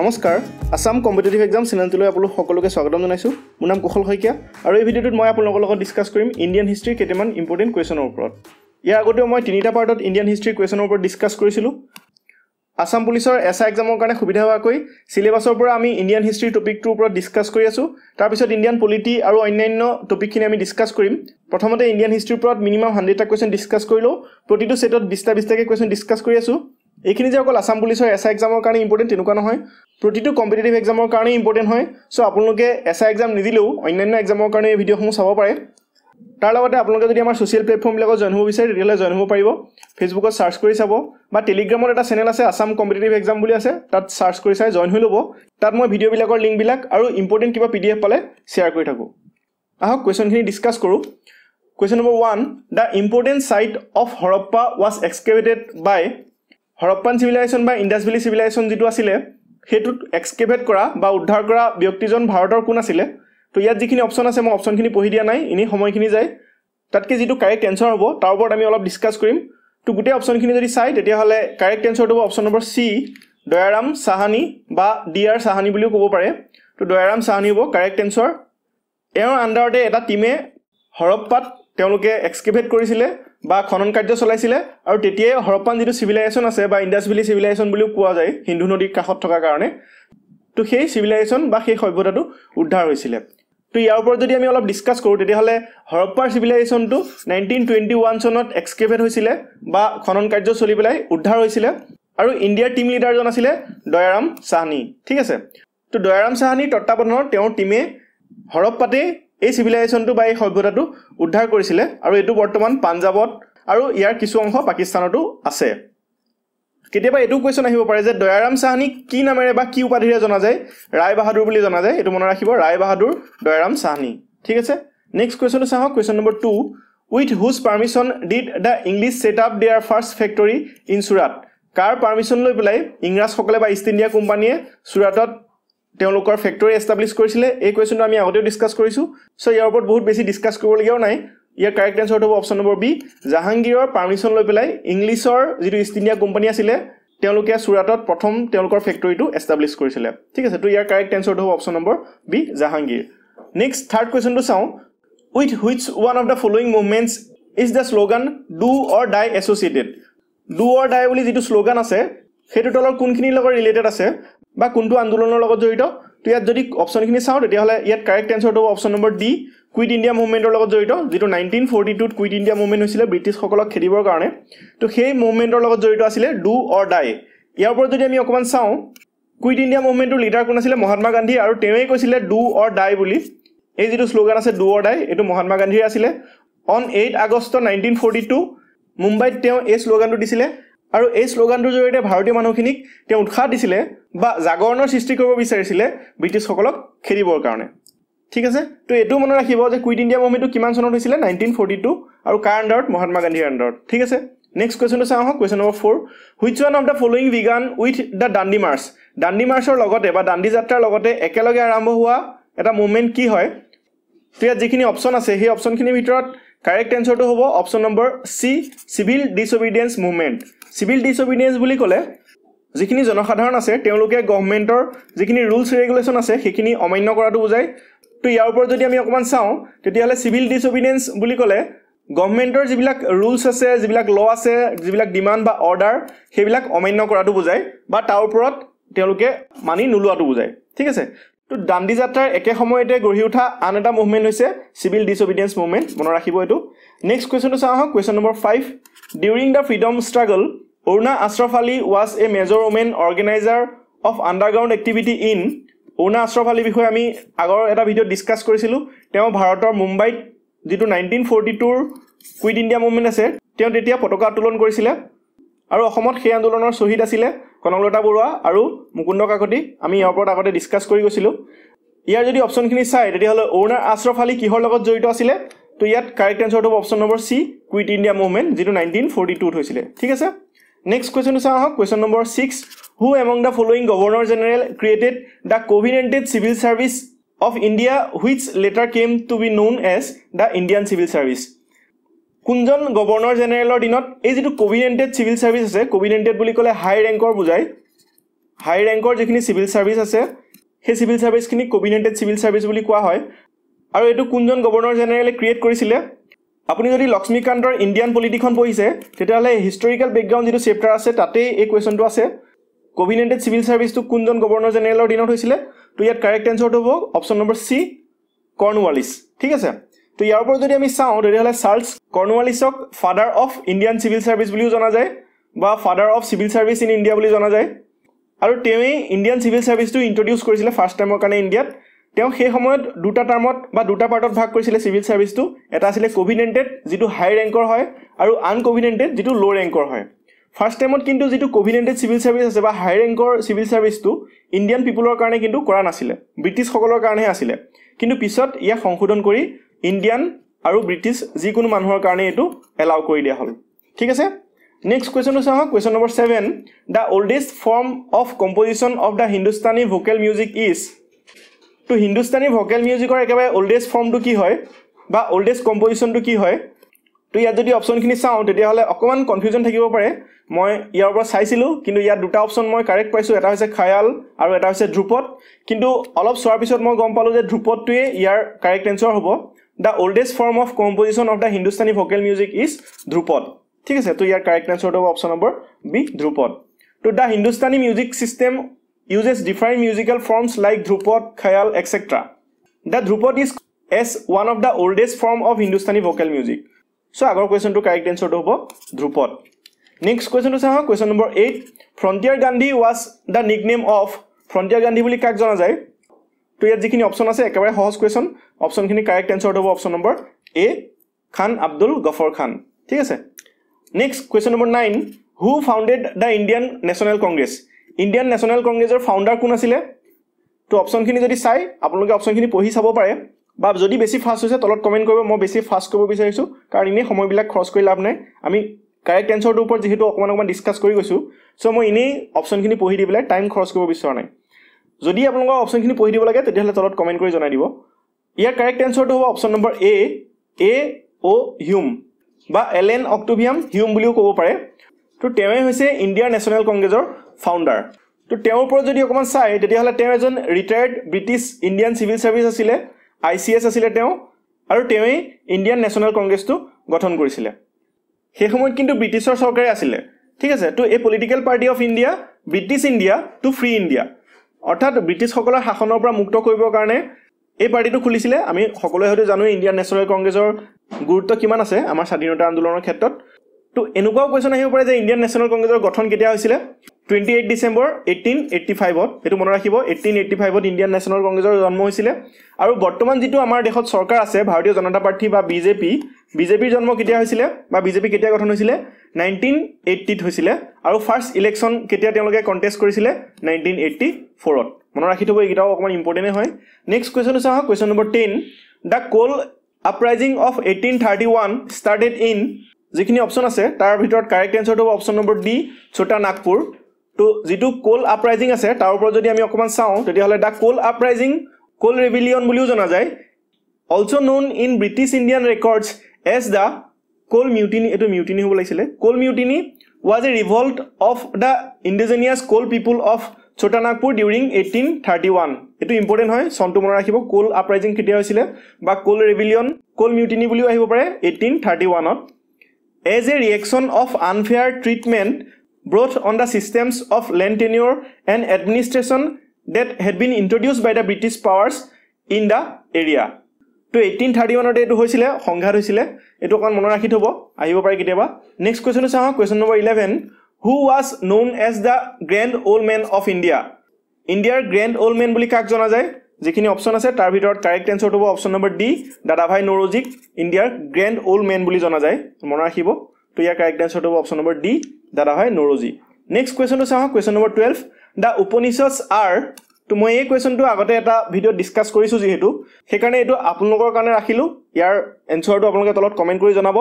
নমস্কাৰ Assam competitive exam চেনেলটোলৈ আপোনালোক সকলোকে স্বাগতম জনাইছোঁ মোৰ নাম কুশল শইকীয়া আৰু এই ভিডিঅ'টোত মই আপোনালোকৰ লগত ডিছকাছ কৰিম ইণ্ডিয়ান হিষ্ট্ৰীৰ কেইটামান ইম্পৰ্টেণ্ট কুৱেশ্যনৰ ওপৰত ইয়াৰ আগতেও মই তিনিটা পাৰ্টত ইণ্ডিয়ান হিষ্ট্ৰীৰ কুৱেশ্যনৰ ওপৰত ডিছকাছ কৰিছিলোঁ আছাম পুলিচৰ এছ আই এক্সামৰ কাৰণে সুবিধা হোৱাকৈ চিলেবাছৰ পৰা আমি ইণ্ডিয়ান হিষ্ট্ৰীৰ টপিকটোৰ ওপৰত ডিছকাছ কৰি আছোঁ তাৰপিছত ইণ্ডিয়ান পলিটি আৰু অন্যান্য টপিকখিনি আমি ডিছকাছ কৰিম প্ৰথমতে ইণ্ডিয়ান হিষ্ট্ৰীৰ ওপৰত মিনিমাম হাণ্ড্ৰেডটা কুৱেশ্যন ডিছকাছ কৰিলোঁ প্ৰতিটো ছেটত বিছটা বিছটাকৈ কুৱেশ্যন ডিছকাছ কৰি আছোঁ এইখিনি যে অকল আছাম পুলিচৰ এছ আই এক্সামৰ কাৰণে ইম্পৰ্টেণ্ট তেনেকুৱা নহয় প্ৰতিটো কম্পিটেটিভ এক্সামৰ কাৰণেই ইম্পৰ্টেণ্ট হয় চ' আপোনালোকে এছ আই এক্সাম নিদিলেও অন্যান্য এক্সামৰ কাৰণে এই ভিডিঅ'সমূহ চাব পাৰে তাৰ লগতে আপোনালোকে যদি আমাৰ ছ'চিয়েল প্লেটফৰ্মবিলাকত জইন হ'ব বিচাৰে তেতিয়াহ'লে জইন হ'ব পাৰিব ফেচবুকত ছাৰ্চ কৰি চাব বা টেলিগ্ৰামত এটা চেনেল আছে আছাম কম্পিটেটিভ এক্সাম বুলি আছে তাত ছাৰ্চ কৰি চাই জইন হৈ ল'ব তাত মই ভিডিঅ'বিলাকৰ লিংকবিলাক আৰু ইম্পৰ্টেণ্ট কিবা পি ডি এফ পালে শ্বেয়াৰ কৰি থাকোঁ আহক কুৱেশ্যনখিনি ডিছকাছ কৰোঁ question number one the important site of Harappa was excavated by Harappan civilisation বা ইণ্ডাছ ভেলী চিভিলাইজেশ্যন যিটো আছিলে সেইটো এক্সকেভেট কৰা বা উদ্ধাৰ কৰা ব্যক্তিজন ভাৰতৰ কোন আছিলে তো ইয়াত যিখিনি অপশ্যন আছে মই অপশ্যনখিনি পঢ়ি দিয়া নাই এনেই সময়খিনি যায় তাতকৈ যিটো কাৰেক্ট এনচাৰ হ'ব তাৰ ওপৰত আমি অলপ ডিছকাছ কৰিম তো গোটেই অপশ্যনখিনি যদি চাই তেতিয়াহ'লে কাৰেক্ট এনচাৰটো হ'ব option number C Dayaram Sahni বা ডি আৰ চাহানী বুলিও ক'ব পাৰে তো দয়াৰাম চাহানী হ'ব কাৰেক্ট এনচাৰ এওঁৰ আণ্ডাৰতে এটা টীমে হৰপাত তেওঁলোকে এক্সকেভেট কৰিছিলে বা খনন কাৰ্য চলাইছিলে আৰু তেতিয়াই হৰপ্পান যিটো চিভিলাইজেশ্যন আছে বা ইণ্ডাছ ভেলী চিভিলাইজেশ্যন বুলিও কোৱা যায় সিন্ধু নদীৰ কাষত থকাৰ কাৰণে তো সেই চিভিলাইজেশ্যন বা সেই সভ্যতাটো উদ্ধাৰ হৈছিলে তো ইয়াৰ ওপৰত যদি আমি অলপ ডিছকাছ কৰোঁ তেতিয়াহ'লে হৰপ্পাৰ চিভিলাইজেশ্যনটো নাইনটিন টুৱেণ্টি ওৱান চনত এক্সকেভেট হৈছিলে বা খনন কাৰ্য চলি পেলাই উদ্ধাৰ হৈছিলে আৰু ইণ্ডিয়াৰ টীম লিডাৰজন আছিলে দয়াৰাম চাহানী ঠিক আছে তো দয়াৰাম চাহানীৰ তত্বাৱধানত তেওঁৰ টীমে হৰপ্পাতেই এই চিভিলাইজেশ্যনটো বা এই সভ্যতাটো উদ্ধাৰ কৰিছিলে আৰু এইটো বৰ্তমান পাঞ্জাৱত আৰু ইয়াৰ কিছু অংশ পাকিস্তানতো আছে কেতিয়াবা এইটো কুৱেশ্যন আহিব পাৰে যে দয়াৰাম চাহানীক কি নামেৰে বা কি উপাধিৰে জনা যায় ৰায় বাহাদুৰ বুলি জনা যায় এইটো মনত ৰাখিব ৰায় বাহাদুৰ দয়াৰাম চাহানী ঠিক আছে নেক্সট কুৱেশ্যনটো চাওঁ question number two with whose permission did the English set up their first factory in Surat কাৰ পাৰ্মিশ্যন লৈ পেলাই ইংৰাজসকলে বা ইষ্ট ইণ্ডিয়া কোম্পানীয়ে চুৰাটত তেওঁলোকৰ ফেক্টৰী এষ্টাব্লিছ কৰিছিলে এই কুৱেশ্যনটো আমি আগতেও ডিছকাছ কৰিছোঁ চ' ইয়াৰ ওপৰত বহুত বেছি ডিছকাছ কৰিবলগীয়াও নাই ইয়াৰ কাৰেক্ট এনচাৰটো হ'ব অপশ্যন নম্বৰ বি জাহাংগীৰৰ পাৰ্মিশ্যন লৈ পেলাই ইংলিছৰ যিটো ইষ্ট ইণ্ডিয়া কোম্পানী আছিলে তেওঁলোকে চুৰাটত প্ৰথম তেওঁলোকৰ ফেক্টৰীটো এষ্টাব্লিছ কৰিছিলে ঠিক আছে তো ইয়াৰ কাৰেক্ট এনচাৰটো হ'ব option number B Jahangir next third কুৱেশ্যনটো চাওঁ with which one of the following movements is the slogan do or die associated do or die বুলি যিটো শ্লোগান আছে সেইটো তলৰ কোনখিনিৰ লগত ৰিলেটেড আছে বা কোনটো আন্দোলনৰ লগত জড়িত তো ইয়াত যদি অপশ্যনখিনি চাওঁ তেতিয়াহ'লে ইয়াত কাৰেক্ট এনচাৰটো হ'ব option number D quit India মুভমেণ্টৰ লগত জড়িত যিটো নাইনটিন ফৰ্টি টুত কুইট ইণ্ডিয়া মুভমেণ্ট হৈছিলে ব্ৰিটিছসকলক খেদিবৰ কাৰণে তো সেই মুভমেণ্টৰ লগত জড়িত আছিলে ডু অৰ ডাই ইয়াৰ ওপৰত যদি আমি অকণমান চাওঁ কুইট ইণ্ডিয়া মুভমেণ্টটোৰ লিডাৰ কোন আছিলে মহাত্মা গান্ধী আৰু তেওঁৱেই কৈছিলে ডু অৰ ডাই বুলি এই যিটো শ্লোগান আছে ডু অৰ ডাই এইটো মহাত্মা গান্ধীৰ আছিলে on eight August nineteen forty two মুম্বাইত তেওঁ এই শ্লোগানটো দিছিলে আৰু এই শ্লোগানটোৰ জৰিয়তে ভাৰতীয় মানুহখিনিক তেওঁ উৎসাহ দিছিলে বা জাগৰণৰ সৃষ্টি কৰিব বিচাৰিছিলে ব্ৰিটিছসকলক খেদিবৰ কাৰণে ঠিক আছে ত' এইটো মনত ৰাখিব যে কুইট ইণ্ডিয়া মুভমেণ্টটো কিমান চনত হৈছিলে নাইনটিন ফৰ্টি টু আৰু কাৰ আণ্ডাৰত মহাত্মা গান্ধীৰ আণ্ডাৰত ঠিক আছে নেক্সট কুৱেশ্যনটো চাওঁ আহক question number four which one of the following began with the Dandi march Dandi মাৰ্চৰ লগতে বা দাণ্ডি যাত্ৰাৰ লগতে একেলগে আৰম্ভ হোৱা এটা মুভমেণ্ট কি হয় ইয়াত যিখিনি অপশ্যন আছে সেই অপশ্যনখিনিৰ ভিতৰত কাৰেক্ট এনচাৰটো হ'ব option number C civil disobedience movement civil disobedience বুলি ক'লে যিখিনি জনসাধাৰণ আছে তেওঁলোকে গভমেণ্টৰ যিখিনি ৰুলছ ৰেগুলেশ্যন আছে সেইখিনি অমান্য কৰাটো বুজায় তো ইয়াৰ ওপৰত যদি আমি অকণমান চাওঁ তেতিয়াহ'লে চিভিল ডিছঅবিডিয়েঞ্চ বুলি ক'লে গভমেণ্টৰ যিবিলাক ৰুলছ আছে যিবিলাক ল আছে যিবিলাক ডিমাণ্ড বা অৰ্ডাৰ সেইবিলাক অমান্য কৰাটো বুজায় বা তাৰ ওপৰত তেওঁলোকে মানি নোলোৱাটো বুজায় ঠিক আছে তো দাণ্ডী যাত্ৰাৰ একে সময়তে গঢ়ি উঠা আন এটা মুভমেণ্ট হৈছে চিভিল ডিছ ডিছঅবিডিয়েঞ্চ মুভমেণ্ট মনত ৰাখিব এইটো নেক্সট কুৱেশ্যনটো চাওঁ আহক question number five during the freedom struggle Aruna Ashraf Ali was a major women organiser of underground activity in Aruna Ashraf আলীৰ বিষয়ে আমি আগৰ এটা ভিডিঅ'ত ডিছকাছ কৰিছিলোঁ তেওঁ ভাৰতৰ মুম্বাইত যিটো নাইনটিন ফৰ্টি টুৰ কুইট ইণ্ডিয়া মুভমেণ্ট আছে তেওঁ তেতিয়া পতাকা উত্তোলন কৰিছিলে আৰু অসমত সেই আন্দোলনৰ শ্বহীদ আছিলে কনকলতা বৰুৱা আৰু মুকুন্দ কাকতি আমি ইয়াৰ ওপৰত আগতে ডিছকাছ কৰি গৈছিলোঁ ইয়াৰ যদি অপশ্যনখিনি চায় তেতিয়াহ'লে অৰুণা আশ্ৰফ আলী কিহৰ লগত জড়িত আছিলে তো ইয়াত কাৰেক্ট এনচাৰটো হ'ব option number C quit India movement যিটো নাইনটিন ফৰ্টি টুত হৈছিলে ঠিক আছে নেক্সট কুৱেশ্যনটো চাওঁ আহক question number six who among the following governor general created the covenanted civil service of India which later came to be known as the Indian civil service কোনজন governor জেনেৰেলৰ দিনত এই যিটো কভিনেণ্টেড চিভিল ছাৰ্ভিচ আছে কভিনেণ্টেড বুলি ক'লে হাই ৰেংকৰ বুজায় হাই ৰেংকৰ যিখিনি চিভিল ছাৰ্ভিচ আছে সেই চিভিল ছাৰ্ভিচখিনি কভিনেণ্টেড চিভিল ছাৰ্ভিচ বুলি কোৱা হয় আৰু এইটো কোনজন গভৰ্ণৰ জেনেৰেলে ক্ৰিয়েট কৰিছিলে আপুনি যদি লক্ষ্মীকান্তৰ ইণ্ডিয়ান পলিটিখন পঢ়িছে তেতিয়াহ'লে হিষ্টৰিকেল বেকগ্ৰাউণ্ড যিটো চেপ্টাৰ আছে তাতেই এই কুৱেশ্যনটো আছে কভিনেণ্টেড চিভিল ছাৰ্ভিচটো কোনজন গভৰ্ণৰ জেনেৰেলৰ দিনত হৈছিলে তো ইয়াত কাৰেক্ট এনচাৰটো হ'ব অপশ্যন নম্বৰ চি কৰ্ণৱালিছ ঠিক আছে তো ইয়াৰ ওপৰত যদি আমি চাওঁ তেতিয়াহ'লে চাৰ্লছ কৰ্ণৱালিছক father of Indian civil service বুলিও জনা যায় বা father of civil service in India বুলি জনা যায় আৰু তেওঁৱেই ইণ্ডিয়ান চিভিল ছাৰ্ভিচটো ইণ্ট্ৰডিউচ কৰিছিলে ফাৰ্ষ্ট টাইমৰ কাৰণে ইণ্ডিয়াত তেওঁ সেই সময়ত দুটা টাৰ্মত বা দুটা পাৰ্টত ভাগ কৰিছিলে চিভিল ছাৰ্ভিচটো এটা আছিলে কভিডেণ্টেড যিটো হাই ৰেংকৰ হয় আৰু আনক'ভিনেণ্টেড যিটো ল' ৰেংকৰ হয় ফাৰ্ষ্ট টাইমত কিন্তু যিটো কভিডেণ্টেড চিভিল ছাৰ্ভিচ আছে বা হাই ৰেংকৰ চিভিল ছাৰ্ভিচটো ইণ্ডিয়ান পিপুলৰ কাৰণে কিন্তু কৰা নাছিলে ব্ৰিটিছসকলৰ কাৰণেহে আছিলে কিন্তু পিছত ইয়াক সংশোধন কৰি ইণ্ডিয়ান আৰু ব্ৰিটিছ যিকোনো মানুহৰ কাৰণে এইটো এলাউ কৰি দিয়া হ'ল ঠিক আছে নেক্সট কুৱেশ্যনটো চাওঁ question number seven the oldest form of composition of the Hindustani vocal music is তো হিন্দুস্তানী ভোকেল মিউজিকৰ একেবাৰে অল্ডেষ্ট ফৰ্মটো কি হয় বা অল্ডেষ্ট কম্পজিশ্যনটো কি হয় তো ইয়াত যদি অপশ্যনখিনি চাওঁ তেতিয়াহ'লে অকণমান কনফিউজন থাকিব পাৰে মই ইয়াৰ পৰা চাইছিলোঁ কিন্তু ইয়াত দুটা অপশ্যন মই কাৰেক্ট পাইছোঁ এটা হৈছে খায়াল আৰু এটা হৈছে ধ্ৰুপদ কিন্তু অলপ চোৱাৰ পিছত মই গম পালোঁ যে ধ্ৰুপদটোৱে ইয়াৰ কাৰেক্ট এনচাৰ হ'ব the oldest form of composition of the Hindustani vocal music is Dhrupad ঠিক আছে তো ইয়াৰ কাৰেক্ট এনচাৰটো হ'ব অপশ্যন নম্বৰ বি ধ্ৰুপদ তো the Hindustani music system uses different musical forms like Dhrupad Khayal etcetera the Dhrupad is as one of the oldest form of Hindustani vocal music so' আগৰ কুৱেশ্যনটো correct এনচাৰটো হ'ব ধ্ৰুপদ নেক্সট কুৱেশ্যনটো চাওঁ question number eight frontier Gandhi was the nickname of frontier Gandhi বুলি কাক জনা যায় তো ইয়াত যিখিনি অপশ্যন আছে একেবাৰে সহজ কুৱেশ্যন অপশ্যনখিনি কাৰেক্ট এনচাৰ হ'ব option number A Khan Abdul Ghaffar Khan ঠিক আছে next question number nine who founded the Indian national congress Indian national কংগ্ৰেছৰ ফাউণ্ডাৰ কোন আছিলে তো অপশ্যনখিনি যদি চাই আপোনালোকে অপশ্যনখিনি পঢ়ি চাব পাৰে বা যদি বেছি ফাষ্ট হৈছে তলত কমেণ্ট কৰিব মই বেছি ফাষ্ট কৰিব বিচাৰিছোঁ কাৰণ এনেই সময়বিলাক খৰচ কৰি লাভ নাই আমি কাৰেক্ট এনচাৰটোৰ ওপৰত যিহেতু অকণমান অকণমান ডিছকাছ কৰি গৈছোঁ চ' মই এনেই অপশ্যনখিনি পঢ়ি দি পেলাই টাইম খৰচ কৰিব বিচৰা নাই যদি আপোনালোকৰ অপশ্যনখিনি পঢ়ি দিব লাগে তেতিয়াহ'লে তলত কমেণ্ট কৰি জনাই দিব ইয়াৰ কাৰেক্ট এনচাৰটো হ'ব option number A A O' Hume বা এল এন অক্টোভিয়াম হিউম বুলিও ক'ব পাৰে তো তেওঁৱেই হৈছে ইণ্ডিয়াৰ নেশ্যনেল কংগ্ৰেছৰ ফাউণ্ডাৰ তো তেওঁৰ ওপৰত যদি অকণমান চাই তেতিয়াহ'লে তেওঁ এজন retired British Indian civil service আছিলে আই চি এছ আছিলে তেওঁ আৰু তেওঁৱেই ইণ্ডিয়ান নেশ্যনেল কংগ্ৰেছটো গঠন কৰিছিলে সেই সময়ত কিন্তু ব্ৰিটিছৰ চৰকাৰে আছিলে ঠিক আছে তো এই political party of India British India to free India অৰ্থাৎ ব্ৰিটিছসকলৰ শাসনৰ পৰা মুক্ত কৰিবৰ কাৰণে এই পাৰ্টিটো খুলিছিলে আমি সকলোৱে হয়তো জানোৱে ইণ্ডিয়ান নেশ্যনেল কংগ্ৰেছৰ গুৰুত্ব কিমান আছে আমাৰ স্বাধীনতা আন্দোলনৰ ক্ষেত্ৰত ত' এনেকুৱাও কুৱেশ্যন আহিব পাৰে যে ইণ্ডিয়ান নেশ্যনেল কংগ্ৰেছৰ গঠন কেতিয়া হৈছিলে twenty eight December eighteen eighty ফাইভত সেইটো মনত ৰাখিব এইটিন এইটটি ফাইভত ইণ্ডিয়ান নেশ্যনেল কংগ্ৰেছৰ জন্ম হৈছিলে আৰু বৰ্তমান যিটো আমাৰ দেশত চৰকাৰ আছে ভাৰতীয় জনতা পাৰ্টী বা বিজেপি বিজেপিৰ জন্ম কেতিয়া হৈছিলে বা বিজেপি কেতিয়া গঠন হৈছিলে নাইনটিন এইটটিত হৈছিলে আৰু ফাৰ্ষ্ট ইলেকশ্যন কেতিয়া তেওঁলোকে কণ্টেষ্ট কৰিছিলে নাইনটিন এইটটি ফ'ৰত মনত ৰাখি থ'ব এইকেইটাও অকণমান ইম্পৰ্টেণ্টেই হয় নেক্সট কুৱেশ্যন চাওঁ question number ten the Kol uprising of eighteen thirty one started in যিখিনি অপশ্যন আছে তাৰ ভিতৰত কাৰেক্ট এনচাৰটো হ'ব অপশ্যন নম্বৰ ডি ছোটা নাগপুৰ তো যিটো কোল আপৰাইজিং আছে তাৰ ওপৰত যদি আমি অকণমান চাওঁ তেতিয়াহ'লে দ্য কোল আপৰাইজিং কোল ৰেভিলিয়ন বুলিও জনা যায় also' known in British Indian records as the Kol mutiny এইটো মিউটিনি হ'ব লাগিছিলে Kol mutiny was a revolt of the indigenous Kol people of Chotanagpur during eighteen thirty one এইটো ইম্পৰ্টেণ্ট হয় চনটো মনত ৰাখিব কোল আপৰাইজিং কেতিয়া হৈছিলে বা কোল ৰেভিলিয়ন কোল মিউটিনী বুলিও আহিব পাৰে এইটিন থাৰ্টি ওৱানত as a reaction of unfair treatment brought on the systems of land tenure and administration that had been introduced by the British powers in the area. To 1831 date, Hongar Hosile, it took on Next question is question number 11. Who was known as the Grand Old Man of India? India Grand Old Man Bulikak Zonazai. যিখিনি option আছে তাৰ ভিতৰত correct এনচাৰটো হ'ব option number D দাদাভাই নৰজিক ইণ্ডিয়াৰ grand old man বুলি জনা যায় মনত ৰাখিব তো ইয়াৰ কাৰেক্ট এনচাৰটো হ'ব অপশ্যন নম্বৰ ডি দাদা হয় নৰজি নেক্সট কুৱেশ্যনটো চাওঁ question number twelve the Upanishad are তো মই এই কুৱেশ্যনটো আগতে এটা ভিডিঅ'ত ডিছকাছ কৰিছোঁ যিহেতু সেইকাৰণে এইটো আপোনালোকৰ কাৰণে ৰাখিলোঁ ইয়াৰ এনচাৰটো আপোনালোকে তলত কমেণ্ট কৰি জনাব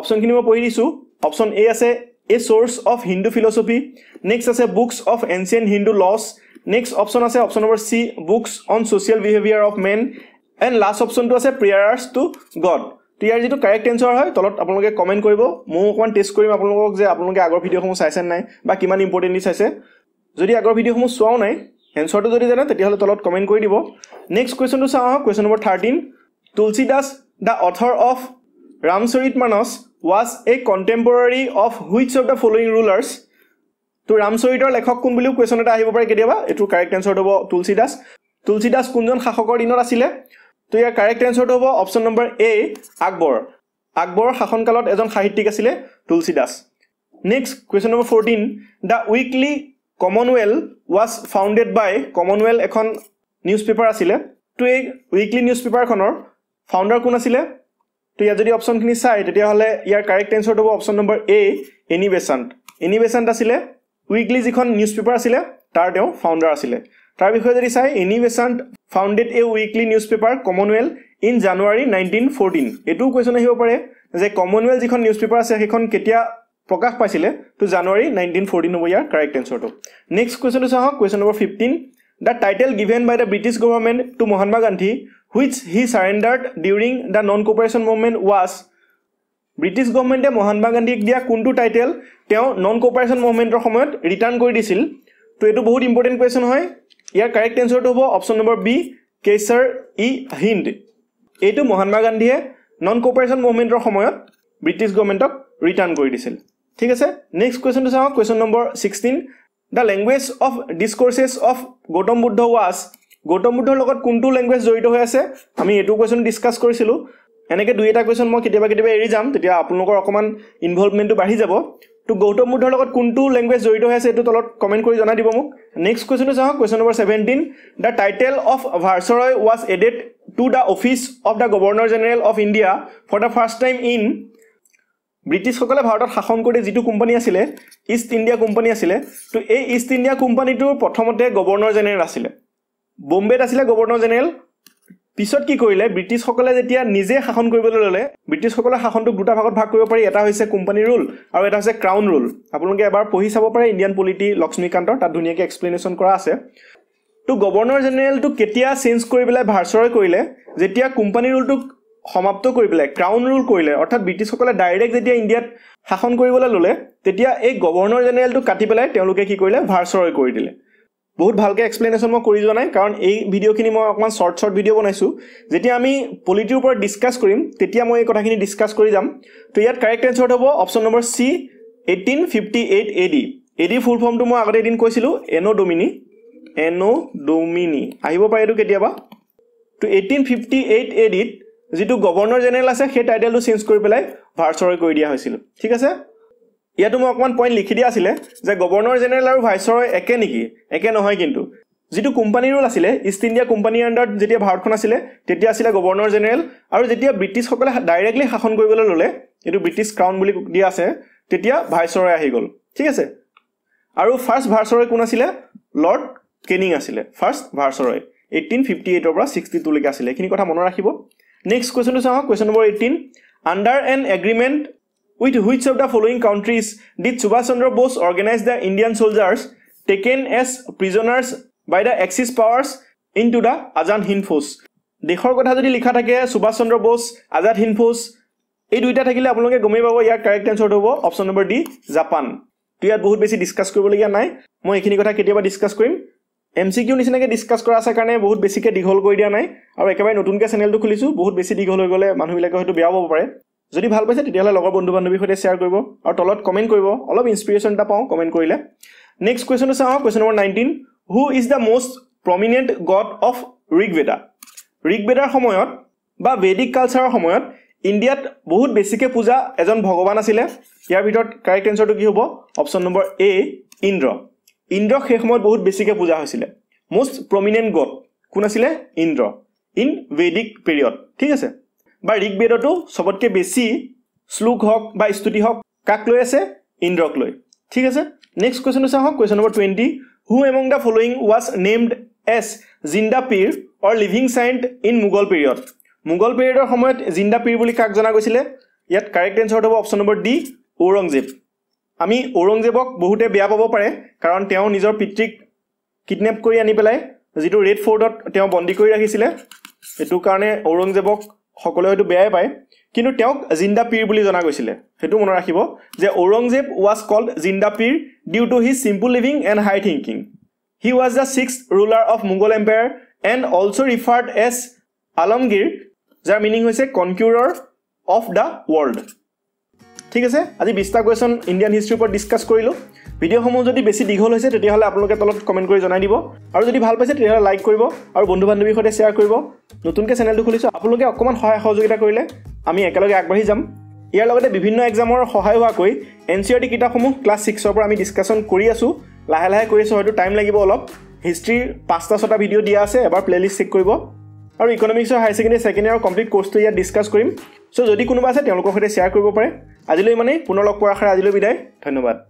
অপশ্যনখিনি মই পঢ়ি দিছোঁ অপশ্যন এ আছে a source of Hindu philosophy next আছে books of ancient Hindu laws next option আছে option number C books on social behaviour of men and last অপশ্যনটো আছে প্ৰেয়াৰাৰ্ছ টু গড ইয়াৰ যিটো কাৰেক্ট এনচাৰ হয় তলত আপোনালোকে কমেণ্ট কৰিব মোৰ অকণমান টেষ্ট কৰিম আপোনালোকক যে আপোনালোকে আগৰ ভিডিঅ'সমূহ চাইছে নাই বা কিমান ইম্পৰ্টেণ্টলি চাইছে যদি আগৰ ভিডিঅ'সমূহ চোৱাও নাই এনচাৰটো যদি জানে তেতিয়াহ'লে তলত কমেণ্ট কৰি দিব নেক্সট কুৱেশ্যনটো চাওঁ আহক question number thirteen Tulsi Das the author of Ram Charit Manas was a contemporary of which of the following rulers তো চৰিতৰ লেখক কোন বুলিও কুৱেশ্যন এটা আহিব পাৰে কেতিয়াবা এইটো কাৰেক্ট এনচাৰটো হ'ব তুলসী দাস তুলসী দাস কোনজন শাসকৰ দিনত আছিলে তো ইয়াৰ কাৰেক্ট এনচাৰটো হ'ব option number A Akbar Akbar শাসনকালত এজন সাহিত্যিক আছিলে Tulsi Das next question number fourteen the weekly Commonwealth was founded by Commonwealth এখন নিউজ পেপাৰ আছিলে তো এই উইকলি নিউজ পেপাৰখনৰ ফাউণ্ডাৰ কোন আছিলে তো ইয়াত যদি অপশ্যনখিনি চাই তেতিয়াহ'লে ইয়াৰ কাৰেক্ট এনচাৰটো হ'ব option number A Annie Besant Annie আছিলে উইকলি যিখন নিউজ পেপাৰ আছিলে তাৰ তেওঁ ফাউণ্ডাৰ আছিলে তাৰ বিষয়ে যদি চাই Annie Besant founded a weekly newspaper Commonwealth in January nineteen fourteen এইটোও কুৱেশ্যন আহিব পাৰে যে কমনৱেল যিখন নিউজ পেপাৰ আছে সেইখন কেতিয়া প্ৰকাশ পাইছিলে টু জানুৱাৰী নাইনটিন ফৰ্টিন হ'ব ইয়াৰ কাৰেক্ট এনচাৰটো নেক্সট কুৱেশ্যনটো চাওঁ question number fifteen the title given by the British government to Mahatma Gandhi which he surrendered during the non cooperation movement was British গভৰ্ণমেণ্টে মহাত্মা গান্ধীক দিয়া কোনটো টাইটেল তেওঁ নন কোপাৰেশ্যন মুভমেণ্টৰ সময়ত ৰিটাৰ্ণ কৰি দিছিল তো এইটো বহুত ইম্পৰ্টেণ্ট কুৱেশ্যন হয় ইয়াৰ কাৰেক্ট এনচাৰটো হ'ব option number B Kaiser i Hind এইটো মহাত্মা গান্ধীয়ে নন কপাৰেশ্যন মুভমেণ্টৰ সময়ত ব্ৰিটিছ গভমেণ্টক ৰিটাৰ্ণ কৰি দিছিল ঠিক আছে নেক্সট কুৱেশ্যনটো চাওঁ question number sixteen the language of discourses of Gautam Buddha was Gautam বুদ্ধৰ লগত কোনটো লেংগুৱেজ জড়িত হৈ আছে আমি এইটো কুৱেশ্যন ডিছকাছ কৰিছিলোঁ এনেকৈ দুই এটা কুৱেশ্যন মই কেতিয়াবা কেতিয়াবা এৰি যাম তেতিয়া আপোনালোকৰ অকণমান ইনভলভমেণ্টটো বাঢ়ি যাব তো গৌতম বুদ্ধৰ লগত কোনটো লেংগুৱেজ জড়িত হৈ আছে এইটো তলত কমেণ্ট কৰি জনাই দিব মোক নেক্সট কুৱেশ্যনটো চাওঁ question number seventeen the title of viceroy was added to the office of the governor general of India for the first time in ব্ৰিটিছসকলে ভাৰতত শাসন কৰি যিটো কোম্পানী আছিলে ইষ্ট ইণ্ডিয়া কোম্পানী আছিলে তো এই ইষ্ট ইণ্ডিয়া কোম্পানীটোৰ প্ৰথমতে গৱৰ্ণৰ জেনেৰেল আছিলে বম্বেত আছিলে গৱৰ্ণৰ জেনেৰেল পিছত কি কৰিলে ব্ৰিটিছসকলে যেতিয়া নিজে শাসন কৰিবলৈ ল'লে ব্ৰিটিছসকলৰ শাসনটোক দুটা ভাগত ভাগ কৰিব পাৰি এটা হৈছে কোম্পানী ৰুল আৰু এটা হৈছে ক্ৰাউন ৰুল আপোনালোকে এবাৰ পঢ়ি চাব পাৰে ইণ্ডিয়ান পলিটি লক্ষ্মীকান্তৰ তাত ধুনীয়াকৈ এক্সপ্লেনেশ্যন কৰা আছে তো গভৰ্ণৰ জেনেৰেলটো কেতিয়া চেঞ্জ কৰি পেলাই ভাৰ্চৰয় কৰিলে যেতিয়া কোম্পানী ৰুলটোক সমাপ্ত কৰি পেলাই ক্ৰাউন ৰুল কৰিলে অৰ্থাৎ ব্ৰিটিছসকলে ডাইৰেক্ট যেতিয়া ইণ্ডিয়াত শাসন কৰিবলৈ ল'লে তেতিয়া এই গৱৰ্ণৰ জেনেৰেলটো কাটি পেলাই তেওঁলোকে কি কৰিলে ভাৰ্চৰে কৰি দিলে বহুত ভালকৈ এক্সপ্লেনেশ্যন মই কৰি যোৱা নাই কাৰণ এই ভিডিঅ'খিনি মই অকণমান শ্বৰ্ট শ্বৰ্ট ভিডিঅ' বনাইছোঁ যেতিয়া আমি পলিটিৰ ওপৰত ডিছকাছ কৰিম তেতিয়া মই এই কথাখিনি ডিছকাছ কৰি যাম তো ইয়াত কাৰেক্ট এনচাৰ হ'ব option number C eighteen fifty eight A D A D full ফৰ্মটো মই আগতে এদিন কৈছিলোঁ এন' ডমিনি এন' ডমিনি আহিব পাৰে এইটো কেতিয়াবা তো এইটিন ফিফটি এইট এ ডিত যিটো গভৰ্ণৰ জেনেৰেল আছে সেই টাইটেলটো চেঞ্জ কৰি পেলাই ভাৰ্চৰ কৰি দিয়া হৈছিল ঠিক আছে ইয়াতো মই অকণমান পইণ্ট লিখি দিয়া আছিলে যে গৱৰ্ণৰ জেনেৰেল আৰু ভাইচৰয় একে নেকি একে নহয় কিন্তু যিটো কোম্পানী ৰোল আছিলে ইষ্ট ইণ্ডিয়া কোম্পানীৰ আণ্ডাৰত যেতিয়া ভাৰতখন আছিলে তেতিয়া আছিলে গৱৰ্ণৰ জেনেৰেল আৰু যেতিয়া ব্ৰিটিছসকলে ডাইৰেক্টলি শাসন কৰিবলৈ ল'লে এইটো ব্ৰিটিছ ক্ৰাউন বুলি দিয়া আছে তেতিয়া ভাইচৰয় আহি গ'ল ঠিক আছে আৰু ফাৰ্ষ্ট ভাৰ্চৰয় কোন আছিলে লৰ্ড কেনিং আছিলে ফাৰ্ষ্ট ভাৰ্চৰয় এইটিন ফিফটি এইটৰ পৰা ছিক্সটি টুলৈকে আছিলে এইখিনি কথা মনত ৰাখিব নেক্সট কুৱেশ্যনটো চাওঁ question number eighteen under an agreement with which of the following countries did Subhas Chandra Bose organise the Indian soldiers taken as prisoners by the axis powers in to the Azad হিনফোস দেশৰ কথা যদি লিখা থাকে সুভাষ চন্দ্ৰ বোস আজাদ হিনফোস এই দুইটা থাকিলে আপোনালোকে গমেই পাব ইয়াৰ কাৰেক্ট এনচাৰটো হ'ব অপশ্যন নম্বৰ ডি জাপান তো ইয়াত বহুত বেছি ডিছকাছ কৰিবলগীয়া নাই মই এইখিনি কথা কেতিয়াবা ডিছকাছ কৰিম এম চি কিউ নিচিনাকৈ ডিছকাছ কৰা আছে কাৰণে বহুত বেছিকৈ দীঘল কৰি দিয়া নাই আৰু একেবাৰে নতুনকৈ চেনেলটো খুলিছোঁ বহুত বেছি দীঘল হৈ গ'লে মানুহবিলাকে হয়তো বেয়াও হ'ব পাৰে যদি ভাল পাইছে তেতিয়াহ'লে লগৰ বন্ধু বান্ধৱীৰ সৈতে শ্বেয়াৰ কৰিব আৰু তলত কমেণ্ট কৰিব অলপ ইনস্পিৰেশ্যন এটা পাওঁ কমেণ্ট কৰিলে নেক্সট কুৱেশ্যনটো চাওঁ question number nineteen who is the most prominent god of Rigveda ঋগবেদাৰ সময়ত বা বেদিক কালচাৰৰ সময়ত ইণ্ডিয়াত বহুত বেছিকৈ পূজা এজন ভগৱান আছিলে ইয়াৰ ভিতৰত কাৰেক্ট এনচাৰটো কি হ'ব অপশ্যন নম্বৰ এ ইন্দ্ৰ ইন্দ্ৰক সেই সময়ত বহুত বেছিকৈ পূজা হৈছিলে মষ্ট প্ৰমিনেণ্ট গড কোন আছিলে ইন্দ্ৰ ইন বেদিক পিৰিয়ড ঠিক আছে বা ঋগবেদতো চবতকৈ বেছি শ্লোক হওক বা স্তুতি হওক কাক লৈ আছে ইন্দ্ৰক লৈ ঠিক আছে নেক্সট কুৱেশ্যন হৈছে আহক question number twenty who among the following was named as Zinda Pir or living saint in Mughal period Mughal পিৰিয়ডৰ সময়ত জিন্দা পীৰ বুলি কাক জনা গৈছিলে ইয়াত কাৰেক্ট এনচাৰটো হ'ব অপশ্যন নম্বৰ ডি ঔৰংজেব আমি ঔৰংজেবক বহুতে বেয়া পাব পাৰে কাৰণ তেওঁ নিজৰ পিতৃক কিডনেপ কৰি আনি পেলাই যিটো ৰেড ফৰ্ডত তেওঁ বন্দী কৰি ৰাখিছিলে সেইটো কাৰণে ঔৰংজেবক সকলোৱে হয়তো বেয়াই পায় কিন্তু তেওঁক জিন্দা পীৰ বুলি জনা গৈছিলে সেইটো মনত ৰাখিব যে Aurangzeb was called Zinda Pir due to his simple living and high thinking he was the six ruler of Mughal empire and also' referred as Alamgir যাৰ মিনিং হৈছে কনকিউৰৰ অফ দ্য ৱৰ্ল্ড ঠিক আছে আজি বিছটা কুৱেশ্যন ইণ্ডিয়ান হিষ্ট্ৰীৰ ওপৰত ডিছকাছ কৰিলোঁ ভিডিঅ'সমূহ যদি বেছি দীঘল হৈছে তেতিয়াহ'লে আপোনালোকে তলত কমেণ্ট কৰি জনাই দিব আৰু যদি ভাল পাইছে তেতিয়াহ'লে লাইক কৰিব আৰু বন্ধু বান্ধৱীৰ সৈতে শ্বেয়াৰ কৰিব নতুনকৈ চেনেলটো খুলিছোঁ আপোনালোকে অকণমান সহায় সহযোগিতা কৰিলে আমি একেলগে আগবাঢ়ি যাম ইয়াৰ লগতে বিভিন্ন এক্সামৰ সহায় হোৱাকৈ এন চি আৰ টি কিতাপসমূহ ক্লাছ ছিক্সৰ পৰা আমি ডিছকাশ্যন কৰি আছোঁ লাহে লাহে কৰি আছোঁ হয়তো টাইম লাগিব অলপ হিষ্ট্ৰীৰ পাঁচটা ছটা ভিডিঅ' দিয়া আছে এবাৰ প্লে'লিষ্ট চেক কৰিব আৰু ইকনমিক্সৰ হায়াৰ ছেকেণ্ডেৰী ছেকেণ্ড ইয়াৰৰ কমপ্লিট কৰ্চটো ইয়াত ডিছকাছ কৰিম চ' যদি কোনোবা আছে তেওঁলোকৰ সৈতে শ্বেয়াৰ কৰিব পাৰে আজিলৈ ইমানেই পুনৰ লগ পোৱাৰ আশাৰে আজিলৈ বিদায় ধন্যবাদ